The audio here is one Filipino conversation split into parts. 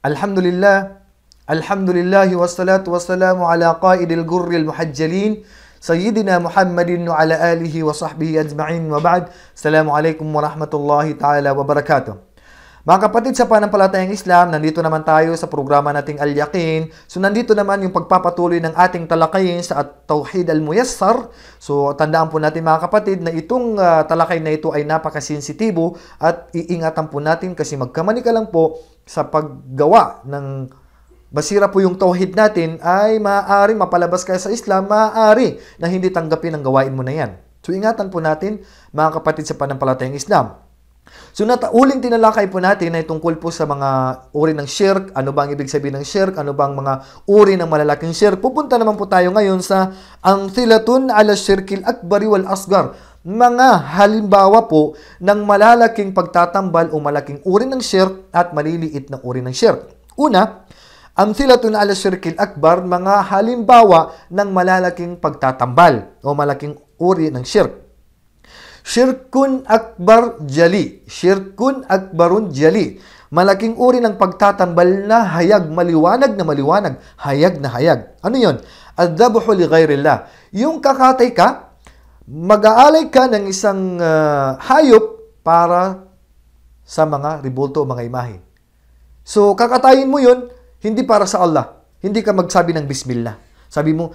الحمد لله الحمد لله والصلاة والسلام على قائد الجر المحجلين سيدنا محمد وعلى آله وصحبه أجمعين وبعد السلام عليكم ورحمة الله تعالى وبركاته Mga kapatid sa panampalatayang Islam, nandito naman tayo sa programa nating Al-Yakin. So nandito naman yung pagpapatuloy ng ating talakayin sa at tawhid Al-Muyassar. So tandaan po natin mga kapatid na itong uh, ah, talakay na ito ay napakasensitibo at iingatan po natin kasi magkamali ka lang po sa paggawa ng basira po yung tawhid natin ay maaari mapalabas ka sa Islam, maaari na hindi tanggapin ang gawain mo na yan. So ingatan po natin mga kapatid sa panampalatayang Islam. So nata uling tinalakay po natin ay tungkol po sa mga uri ng shirk, ano bang ibig sabihin ng shirk, ano bang mga uri ng malalaking shirk. Pupunta naman po tayo ngayon sa ang thilatun ala shirkil akbari wal asgar. Mga halimbawa po ng malalaking pagtatambal o malaking uri ng shirk at maliliit na uri ng shirk. Una, Amthilatun ala shirkil akbar, mga halimbawa ng malalaking pagtatambal o malaking uri ng shirk. Shirkun akbar jali. Shirkun akbarun jali. Malaking uri ng pagtatambal na hayag, maliwanag na maliwanag, hayag na hayag. Ano yon? Ad-dabuhu li ghairillah. Yung kakatay ka, mag-aalay ka ng isang uh, hayop para sa mga ribulto o mga imahe. So, kakatayin mo yun, hindi para sa Allah. Hindi ka magsabi ng bismillah. Sabi mo,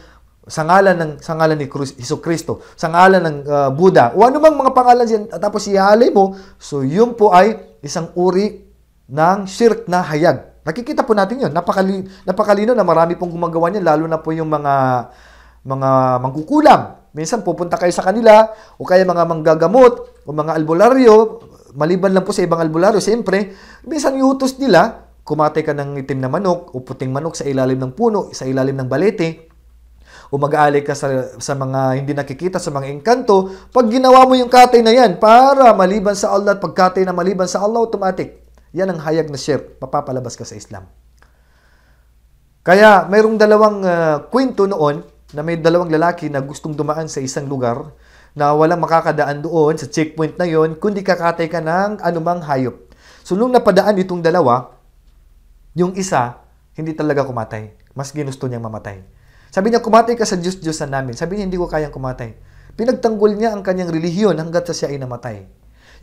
sa ngalan ng sa ngalan ni Hesus Kristo, sa ngalan ng uh, Buddha, o anumang mga pangalan diyan tapos ihalay mo, so yun po ay isang uri ng shirk na hayag. Nakikita po natin 'yon. Napakali, napakalino na marami pong gumagawa niyan lalo na po yung mga mga mangkukulam. Minsan pupunta kayo sa kanila o kaya mga manggagamot o mga albularyo, maliban lang po sa ibang albularyo, siyempre, minsan iutos nila, kumatay ka ng itim na manok o puting manok sa ilalim ng puno, sa ilalim ng balete, o mag-aalik ka sa, sa mga hindi nakikita, sa mga engkanto, pag ginawa mo yung katay na yan, para maliban sa Allah, at pagkatay na maliban sa Allah, automatic. Yan ang hayag na shirk. Mapapalabas ka sa Islam. Kaya mayroong dalawang uh, kwento noon na may dalawang lalaki na gustong dumaan sa isang lugar na walang makakadaan doon sa checkpoint na yon kundi kakatay ka ng anumang hayop. So nung napadaan itong dalawa, yung isa hindi talaga kumatay. Mas ginusto niyang mamatay. Sabi niya, kumatay ka sa Diyos-Diyosan namin. Sabi niya, hindi ko kayang kumatay. Pinagtanggol niya ang kanyang relihiyon hanggat sa siya ay namatay.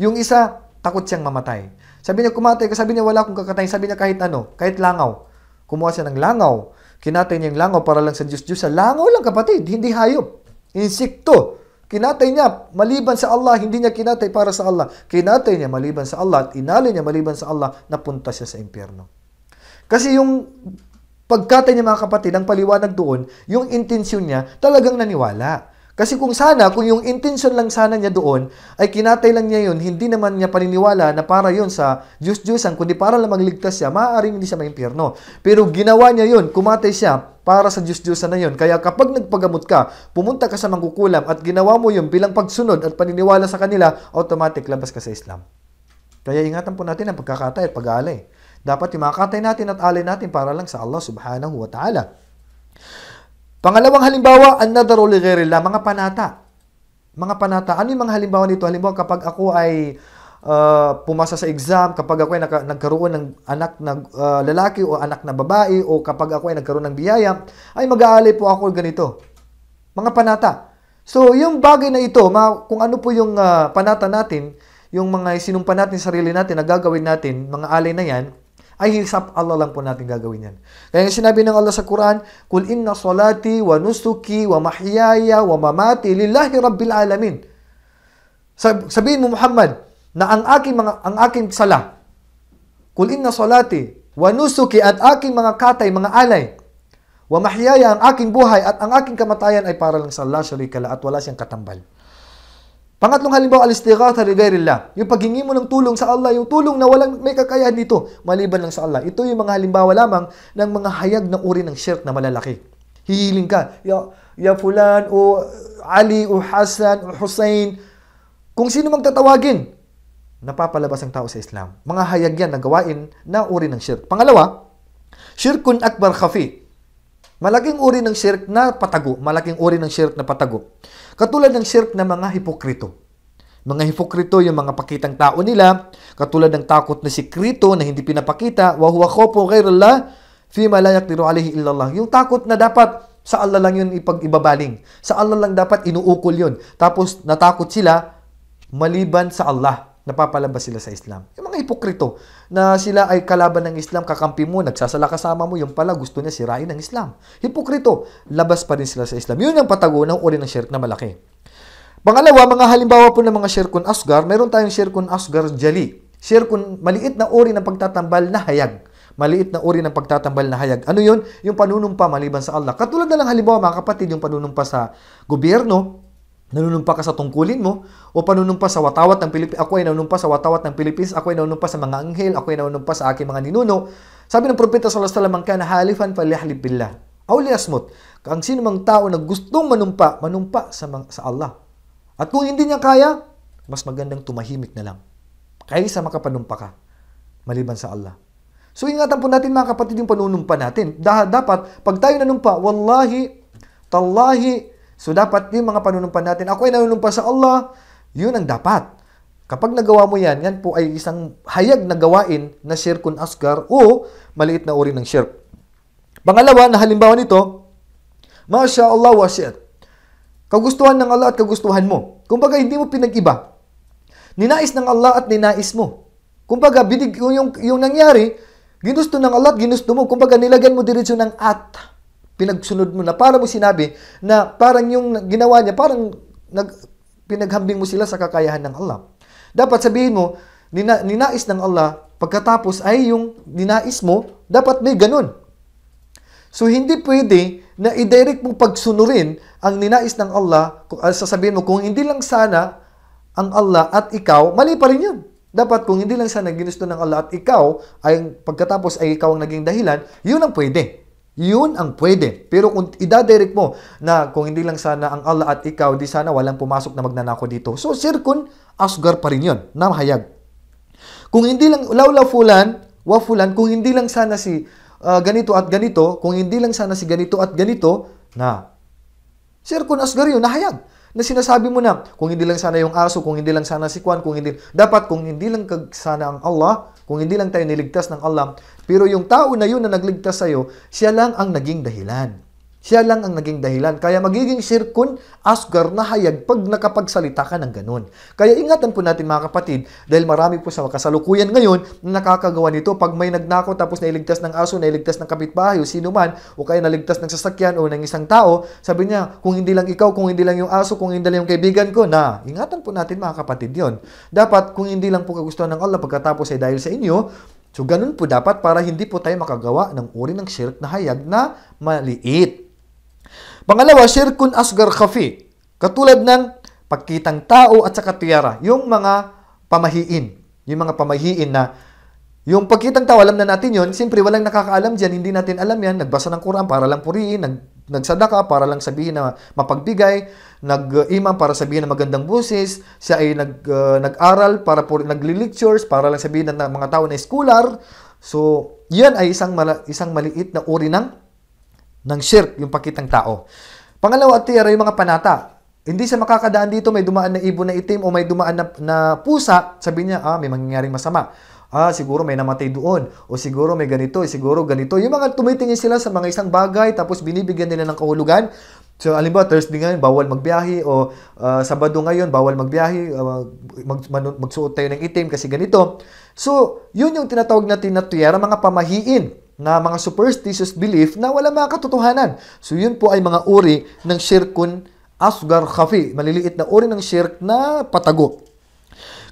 Yung isa, takot siyang mamatay. Sabi niya, kumatay ka. Sabi niya, wala akong kakatay. Sabi niya, kahit ano, kahit langaw. Kumuha siya ng langaw. Kinatay niya yung langaw para lang sa Diyos-Diyosan. Langaw lang, kapatid. Hindi hayop. Insikto. Kinatay niya maliban sa Allah, hindi niya kinatay para sa Allah. Kinatay niya maliban sa Allah at inali niya maliban sa Allah, napunta siya sa impyerno. Kasi yung Pagkatay niya mga kapatid, ang paliwanag doon, yung intensyon niya talagang naniwala. Kasi kung sana, kung yung intention lang sana niya doon, ay kinatay lang niya yun, hindi naman niya paniniwala na para yun sa Diyos-Diyosan, kundi para lang magligtas siya, maaaring hindi siya maimpyerno. Pero ginawa niya yun, kumatay siya para sa Diyos-Diyosan na yun. Kaya kapag nagpagamot ka, pumunta ka sa mangkukulam at ginawa mo yun bilang pagsunod at paniniwala sa kanila, automatic labas ka sa Islam. Kaya ingatan po natin ang pagkakatay at pag-aalay. Dapat yung mga natin at alay natin para lang sa Allah subhanahu wa ta'ala. Pangalawang halimbawa, another li ghairilla, mga panata. Mga panata. Ano yung mga halimbawa nito? Halimbawa, kapag ako ay uh, pumasa sa exam, kapag ako ay naka, nagkaroon ng anak na uh, lalaki o anak na babae o kapag ako ay nagkaroon ng biyaya, ay mag-aalay po ako ganito. Mga panata. So, yung bagay na ito, ma, kung ano po yung uh, panata natin, yung mga sinumpa natin sarili natin na natin, mga alay na yan, ay hisap Allah lang po natin gagawin yan. Kaya sinabi ng Allah sa Quran, Kul inna salati wa nusuki wa mahyaya wa mamati lillahi rabbil alamin. Sabihin mo Muhammad na ang aking mga ang aking sala. Kul inna salati wa nusuki at aking mga katay, mga alay, wa mahyaya ang aking buhay at ang aking kamatayan ay para lang sa Allah, syarika at wala siyang katambal. Pangatlong halimbawa, al-istighatha li ghairillah. Yung paghingi mo ng tulong sa Allah, yung tulong na walang may kakayahan dito, maliban lang sa Allah. Ito yung mga halimbawa lamang ng mga hayag na uri ng shirk na malalaki. Hihiling ka, ya, ya fulan, o Ali, o Hassan, o Hussein. Kung sino magtatawagin, napapalabas ang tao sa Islam. Mga hayag yan na gawain na uri ng shirk. Pangalawa, shirkun akbar khafi. Malaking uri ng shirk na patago. Malaking uri ng shirk na patago. Katulad ng shirk ng mga hipokrito. Mga hipokrito yung mga pakitang tao nila, katulad ng takot na sikrito na hindi pinapakita, wa huwa khofu ghayrullah fima la yaqdiru alayhi illallah. Yung takot na dapat sa Allah lang yun ipag-ibabaling. Sa Allah lang dapat inuukol yun. Tapos natakot sila maliban sa Allah napapalabas sila sa Islam. Yung mga hipokrito na sila ay kalaban ng Islam, kakampi mo, nagsasala kasama mo, yung pala gusto niya sirain ng Islam. Hipokrito, labas pa rin sila sa Islam. Yun yung patago ng uri ng shirk na malaki. Pangalawa, mga halimbawa po ng mga shirkun asgar, meron tayong shirkun asgar jali. Shirkun, maliit na uri ng pagtatambal na hayag. Maliit na uri ng pagtatambal na hayag. Ano yun? Yung panunumpa maliban sa Allah. Katulad na lang halimbawa mga kapatid, yung panunumpa sa gobyerno, nanunumpa ka sa tungkulin mo o panunumpa sa watawat ng Pilipinas. Ako ay nanunumpa sa watawat ng Pilipinas. Ako ay nanunumpa sa mga anghel. Ako ay nanunumpa sa aking mga ninuno. Sabi ng propeta sallallahu alaihi wasallam, kana halifan falyahlib billah. Auli asmut. Ang sino mang tao na gustong manumpa, manumpa sa, sa Allah. At kung hindi niya kaya, mas magandang tumahimik na lang. Kaysa makapanumpa ka, maliban sa Allah. So ingatan po natin mga kapatid yung panunumpa natin. Dapat, pag tayo nanumpa, wallahi, tallahi, So dapat yung mga panunumpa natin, ako ay nanunumpa sa Allah, yun ang dapat. Kapag nagawa mo yan, yan po ay isang hayag na gawain na shirkun asgar o maliit na uri ng shirk. Pangalawa na halimbawa nito, Masya Allah wa shi'at. Kagustuhan ng Allah at kagustuhan mo. Kumbaga, hindi mo pinag-iba. Ninais ng Allah at ninais mo. Kumbaga, binig, yung, yung nangyari, ginusto ng Allah at ginusto mo. Kumbaga, nilagyan mo diretsyo ng at pinagsunod mo na para mo sinabi na parang yung ginawa niya, parang nag, pinaghambing mo sila sa kakayahan ng Allah. Dapat sabihin mo, nina, ninais ng Allah, pagkatapos ay yung ninais mo, dapat may ganun. So, hindi pwede na i-direct mong pagsunurin ang ninais ng Allah, kung, uh, ah, sasabihin mo, kung hindi lang sana ang Allah at ikaw, mali pa rin yun. Dapat kung hindi lang sana ginusto ng Allah at ikaw, ay pagkatapos ay ikaw ang naging dahilan, yun ang pwede. Yun ang pwede. Pero kung idadirect mo na kung hindi lang sana ang Allah at ikaw, di sana walang pumasok na magnanako dito. So, sirkun, asgar pa rin yun, na Kung hindi lang, laula fulan, wa fulan, kung hindi lang sana si uh, ganito at ganito, kung hindi lang sana si ganito at ganito, na sirkun asgar yun, nahayag na sinasabi mo na kung hindi lang sana yung aso, kung hindi lang sana si Kwan, kung hindi dapat kung hindi lang sana ang Allah, kung hindi lang tayo niligtas ng Allah, pero yung tao na yun na nagligtas sa'yo, siya lang ang naging dahilan. Siya lang ang naging dahilan. Kaya magiging sirkun asgar na hayag pag nakapagsalita ka ng ganun. Kaya ingatan po natin mga kapatid dahil marami po sa kasalukuyan ngayon na nakakagawa nito pag may nagnako tapos nailigtas ng aso, nailigtas ng kapitbahay o sino man o kaya naligtas ng sasakyan o ng isang tao, sabi niya kung hindi lang ikaw, kung hindi lang yung aso, kung hindi lang yung kaibigan ko na ingatan po natin mga kapatid yon. Dapat kung hindi lang po kagustuhan ng Allah pagkatapos ay dahil sa inyo, So, ganun po dapat para hindi po tayo makagawa ng uri ng shirk na hayag na maliit. Pangalawa, shirkun asgar khafi. Katulad ng pagkitang tao at saka tiyara, yung mga pamahiin. Yung mga pamahiin na yung pagkitang tao, alam na natin yon Siyempre, walang nakakaalam dyan. Hindi natin alam yan. Nagbasa ng Quran para lang puriin. Nag, nagsadaka para lang sabihin na mapagbigay. Nag-imam para sabihin na magandang buses. Siya ay nag, uh, nag-aral para puri, nagli-lectures para lang sabihin na mga tao na scholar. So, yan ay isang, mala, isang maliit na uri ng ng shirk, yung pakitang tao. Pangalawa at tiyara, yung mga panata. Hindi siya makakadaan dito, may dumaan na ibon na itim o may dumaan na, na pusa, sabi niya, ah, may mangyayaring masama. Ah, siguro may namatay doon. O siguro may ganito, siguro ganito. Yung mga tumitingin sila sa mga isang bagay, tapos binibigyan nila ng kahulugan. So, alimbawa, Thursday ngayon, bawal magbiyahe. O uh, Sabado ngayon, bawal magbiyahe. Uh, mag, magsuot tayo ng itim kasi ganito. So, yun yung tinatawag natin na tuyera, mga pamahiin na mga superstitious belief na wala mga katotohanan. So yun po ay mga uri ng shirkun asgar khafi, maliliit na uri ng shirk na patago.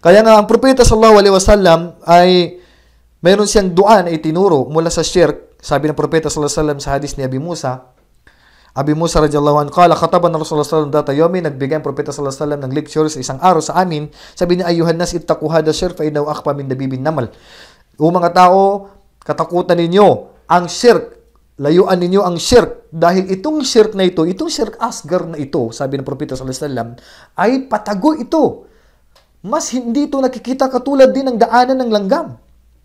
Kaya nga ang propeta sallallahu alaihi wasallam ay mayroon siyang duan ay tinuro mula sa shirk. Sabi ng propeta sallallahu alaihi wasallam sa hadis ni Abi Musa, Abi Musa radhiyallahu anhu qala khataban Rasulullah sallallahu alaihi wasallam data nagbigay ang propeta sallallahu alaihi wasallam ng lecture sa isang araw sa amin. Sabi niya ayuhan nas ittaqu hada shirk fa innahu akhfa min dabibin namal. O mga tao, Katakutan ninyo ang shirk. Layuan ninyo ang shirk. Dahil itong shirk na ito, itong shirk asgar na ito, sabi ng Propeta Sallallahu ay patago ito. Mas hindi ito nakikita katulad din ng daanan ng langgam.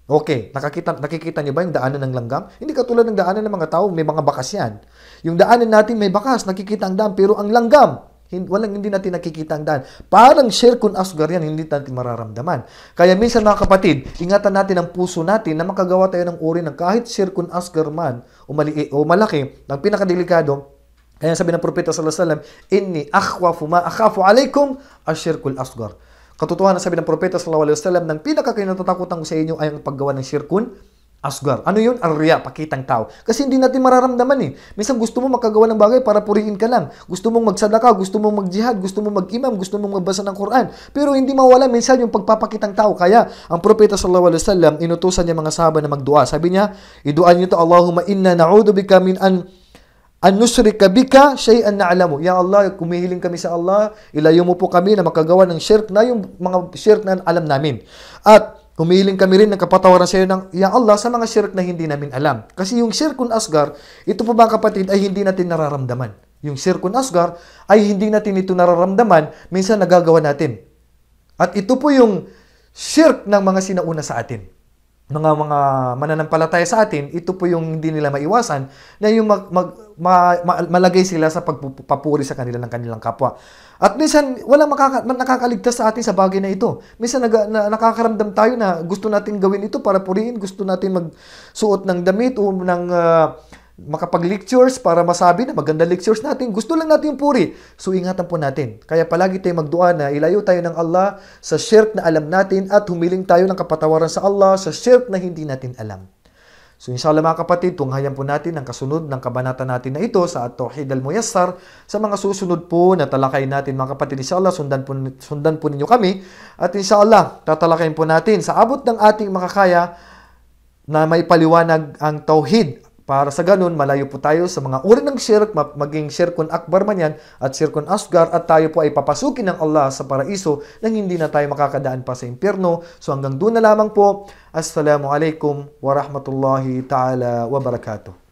Okay, nakakita, nakikita niyo ba yung daanan ng langgam? Hindi katulad ng daanan ng mga tao, may mga bakas yan. Yung daanan natin may bakas, nakikita ang daan, pero ang langgam, hindi, walang hindi natin nakikita ang daan. Parang shirkun asgar yan, hindi natin mararamdaman. Kaya minsan mga kapatid, ingatan natin ang puso natin na makagawa tayo ng uri ng kahit shirkun asgar man o, mali, o malaki, ng pinakadelikado, kaya sabi ng propeta sallallahu alaihi wasallam, "Inni akhwafu ma akhafu alaykum ash-shirkul asghar." Katotohanan sabi ng propeta sallallahu alaihi wasallam, "Nang pinakakinatatakutan ko sa inyo ay ang paggawa ng shirkun asgar. Ano yun? Arya, pakitang tao. Kasi hindi natin mararamdaman eh. Minsan gusto mo magkagawa ng bagay para purihin ka lang. Gusto mong magsadaka, gusto mong magjihad, gusto mong mag-imam, gusto mong magbasa ng Quran. Pero hindi mawala minsan yung pagpapakitang tao. Kaya ang propeta sallallahu alaihi wasallam inutusan niya mga sahaba na magdua. Sabi niya, iduan niyo to Allahumma inna na'udhu bika min an an nusrika bika shay'an na'lamu. Ya Allah, kumihiling kami sa Allah, ilayo mo po kami na magkagawa ng shirk na yung mga shirk na alam namin. At Humihiling kami rin ng kapatawaran sa iyo ng Ya Allah sa mga shirk na hindi namin alam. Kasi yung shirkun asgar, ito po ba kapatid ay hindi natin nararamdaman. Yung shirkun asgar ay hindi natin ito nararamdaman, minsan nagagawa natin. At ito po yung shirk ng mga sinauna sa atin mga mga mananampalataya sa atin, ito po yung hindi nila maiwasan na yung mag, mag, ma, ma, malagay sila sa pagpapuri sa kanila ng kanilang kapwa. At minsan, walang makaka, nakakaligtas sa atin sa bagay na ito. Minsan nag, na, nakakaramdam tayo na gusto natin gawin ito para purihin, gusto natin magsuot ng damit o ng uh, makapag-lectures para masabi na maganda lectures natin. Gusto lang natin yung puri. So ingatan po natin. Kaya palagi tayong magdua na ilayo tayo ng Allah sa shirk na alam natin at humiling tayo ng kapatawaran sa Allah sa shirk na hindi natin alam. So inshallah mga kapatid, tunghayan po natin ang kasunod ng kabanata natin na ito sa At-Tawhid al-Muyassar sa mga susunod po na talakay natin mga kapatid. Inshallah, sundan po, sundan po ninyo kami at inshallah, tatalakayin po natin sa abot ng ating makakaya na may paliwanag ang Tauhid para sa ganun, malayo po tayo sa mga uri ng shirk, maging shirkun akbar man yan at shirkun asgar at tayo po ay papasukin ng Allah sa paraiso nang hindi na tayo makakadaan pa sa impyerno. So hanggang doon na lamang po. Assalamualaikum warahmatullahi ta'ala wabarakatuh.